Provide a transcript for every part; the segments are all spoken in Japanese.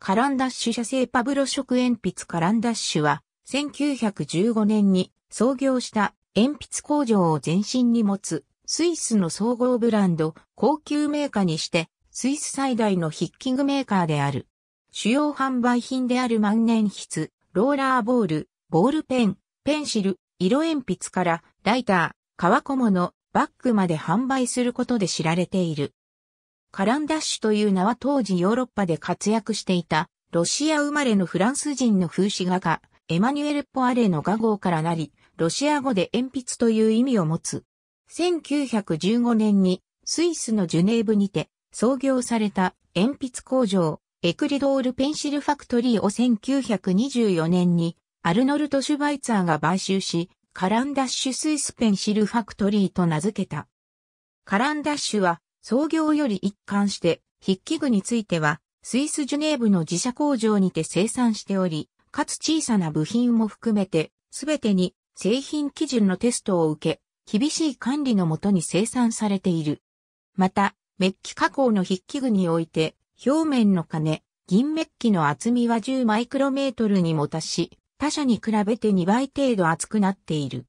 カランダッシュ社製パブロ色鉛筆カランダッシュは、1915年に創業した鉛筆工場を前身に持つ、スイスの総合ブランド、高級メーカーにして、スイス最大の筆記具メーカーである。主要販売品である万年筆、ローラーボール、ボールペン、ペンシル、色鉛筆からライター、革小物、バッグまで販売することで知られている。カランダッシュという名は当時ヨーロッパで活躍していたロシア生まれのフランス人の風刺画家エマニュエル・ポアレの画号からなり、ロシア語で鉛筆という意味を持つ。1915年にスイスのジュネーブにて創業された鉛筆工場エクリドール・ペンシル・ファクトリーを1924年にアルノルト・シュバイツァーが買収し、カランダッシュ・スイス・ペンシル・ファクトリーと名付けた。カランダッシュは創業より一貫して筆記具についてはスイスジュネーブの自社工場にて生産しており、かつ小さな部品も含めてすべてに製品基準のテストを受け、厳しい管理のもとに生産されている。また、メッキ加工の筆記具において、表面の金、銀メッキの厚みは10マイクロメートルにも達し、他社に比べて2倍程度厚くなっている。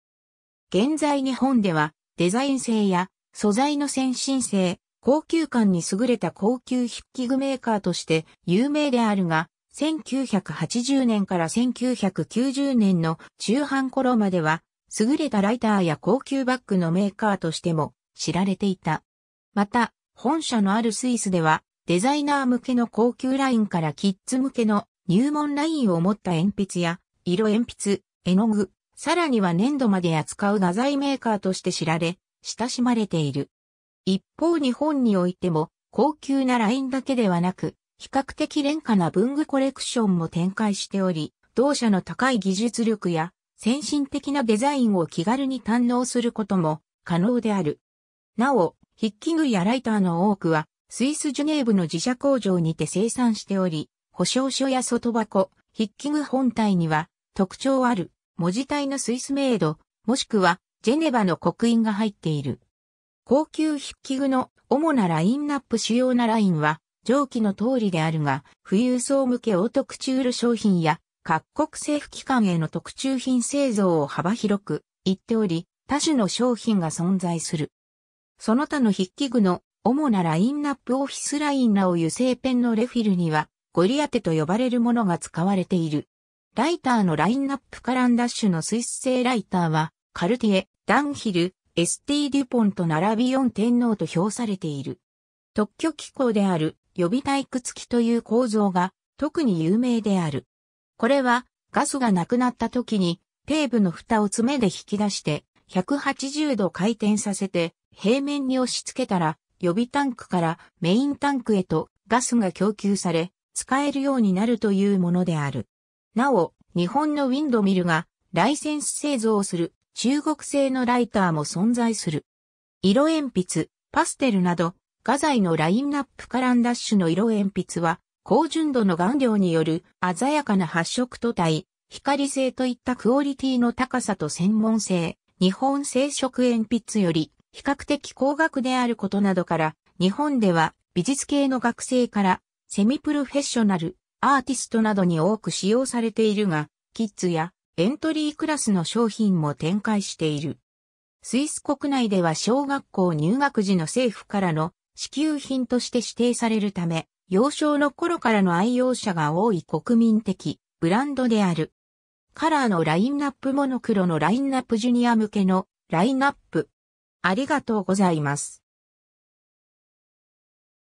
現在日本では、デザイン性や素材の先進性、高級感に優れた高級筆記具メーカーとして有名であるが、1980年から1990年の中半頃までは、優れたライターや高級バッグのメーカーとしても知られていた。また、本社のあるスイスでは、デザイナー向けの高級ラインからキッズ向けの入門ラインを持った鉛筆や、色鉛筆、絵の具、さらには粘土まで扱う画材メーカーとして知られ、親しまれている。一方日本においても高級なラインだけではなく、比較的廉価な文具コレクションも展開しており、同社の高い技術力や先進的なデザインを気軽に堪能することも可能である。なお、筆記具やライターの多くは、スイスジュネーブの自社工場にて生産しており、保証書や外箱、筆記具本体には特徴ある文字体のスイスメイド、もしくはジェネバの刻印が入っている。高級筆記具の主なラインナップ主要なラインは、上記の通りであるが、富裕層向けオートクチュール商品や、各国政府機関への特注品製造を幅広く言っており、多種の商品が存在する。その他の筆記具の主なラインナップオフィスラインなお油性ペンのレフィルには、ゴリアテと呼ばれるものが使われている。ライターのラインナップカランダッシュのスイス製ライターは、カルティエ、ダンヒル、エスティ・デュポンと並び四天皇と評されている。特許機構である予備体育付きという構造が特に有名である。これはガスがなくなった時に底部の蓋を爪で引き出して180度回転させて平面に押し付けたら予備タンクからメインタンクへとガスが供給され使えるようになるというものである。なお、日本のウィンドミルがライセンス製造をする中国製のライターも存在する。色鉛筆、パステルなど、画材のラインナップカランダッシュの色鉛筆は、高純度の顔料による鮮やかな発色と対、光性といったクオリティの高さと専門性、日本製色鉛筆より比較的高額であることなどから、日本では美術系の学生からセミプロフェッショナル、アーティストなどに多く使用されているが、キッズやエントリークラスの商品も展開している。スイス国内では小学校入学時の政府からの支給品として指定されるため、幼少の頃からの愛用者が多い国民的ブランドである。カラーのラインナップモノクロのラインナップジュニア向けのラインナップ。ありがとうございます。